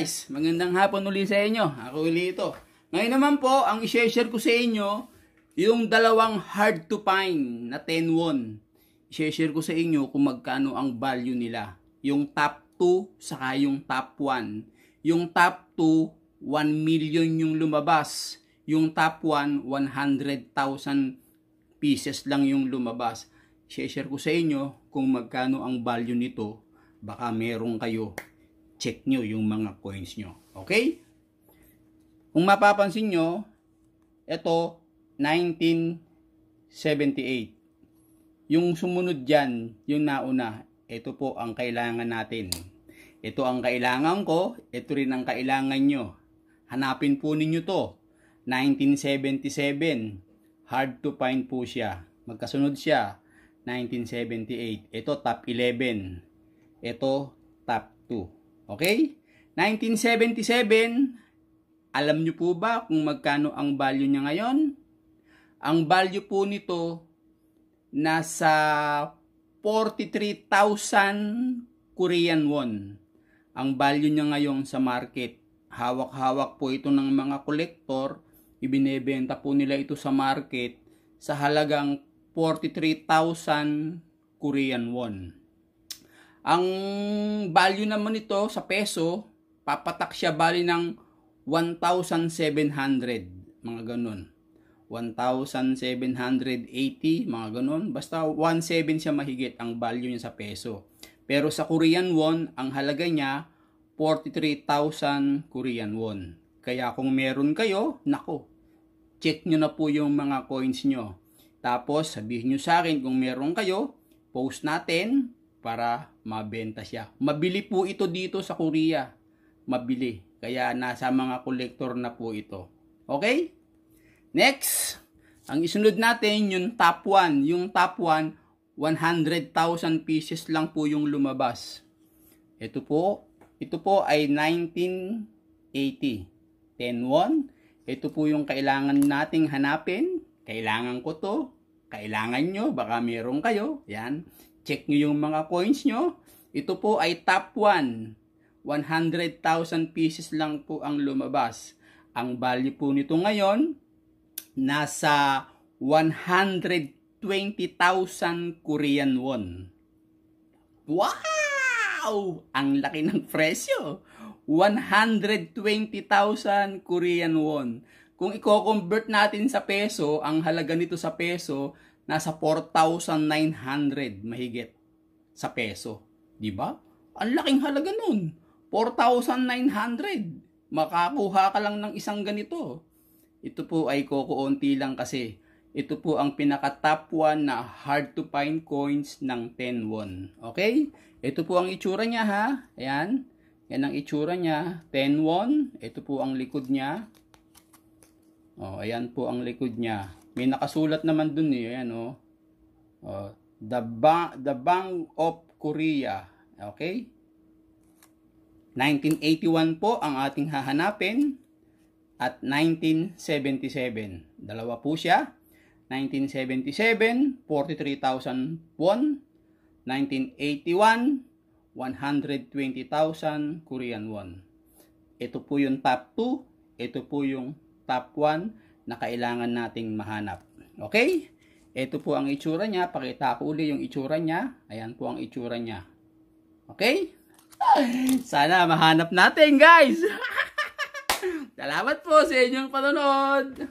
guys, magandang hapon uli sa inyo. Ako uli ito. Ngayon naman po, ang i-share ko sa inyo, yung dalawang hard to find na 10 won. I-share ko sa inyo kung magkano ang value nila. Yung top 2, saka yung top 1. Yung top 2, 1 million yung lumabas. Yung top 1, 100,000 pieces lang yung lumabas. I-share ko sa inyo kung magkano ang value nito. Baka meron kayo check nyo yung mga coins nyo. Okay? Kung mapapansin nyo, ito, 1978. Yung sumunod dyan, yung nauna, ito po ang kailangan natin. Ito ang kailangan ko, ito rin ang kailangan nyo. Hanapin po ninyo to. 1977, hard to find po siya. Magkasunod siya, 1978. Ito top 11. Ito top 2. Okay? 1977, alam nyo po ba kung magkano ang value niya ngayon? Ang value po nito nasa 43,000 Korean won. Ang value niya ngayon sa market. Hawak-hawak po ito ng mga collector. Ibinebenta po nila ito sa market sa halagang 43,000 Korean won. Ang value naman nito sa peso, papatak siya bali ng 1,700. Mga ganun. 1,780, mga ganun. Basta 1,7 siya mahigit ang value niya sa peso. Pero sa Korean won, ang halaga niya 43,000 Korean won. Kaya kung meron kayo, nako, check nyo na po yung mga coins nyo. Tapos sabihin nyo sa akin kung meron kayo, post natin para mabenta siya. Mabili po ito dito sa Korea. Mabili. Kaya nasa mga collector na po ito. Okay? Next, ang isunod natin yung top 1. Yung top 1, 100,000 pieces lang po yung lumabas. Ito po, ito po ay 1980. 10-1. Ito po yung kailangan nating hanapin. Kailangan ko to. Kailangan nyo. Baka meron kayo. Yan. Check nyo yung mga coins nyo. Ito po ay top 1. 100,000 pieces lang po ang lumabas. Ang value po nito ngayon, nasa 120,000 Korean won. Wow! Ang laki ng presyo. 120,000 Korean won. Kung i-convert natin sa peso, ang halaga nito sa peso, nasa 4,900 mahigit sa peso. 'Di ba? Ang laking halaga nun. 4,900. Makakuha ka lang ng isang ganito. Ito po ay kukuunti lang kasi ito po ang pinaka top 1 na hard to find coins ng 10 won. Okay? Ito po ang itsura niya ha. Ayan. Yan ang itsura niya. 10 won. Ito po ang likod niya. Oh, ayan po ang likod niya. May nakasulat naman dun eh, ayan oh. oh the, ba the Bank of Korea. Okay? 1981 po ang ating hahanapin at 1977. Dalawa po siya. 1977, 43,000 won. 1981, 120,000 Korean won. Ito po yung top 2. Ito po yung top 1 na kailangan nating mahanap. Okay? Ito po ang itsura niya. Pakita ko uli yung itsura niya. Ayan po ang itsura niya. Okay? Sana mahanap natin guys! Salamat po sa inyong panonood!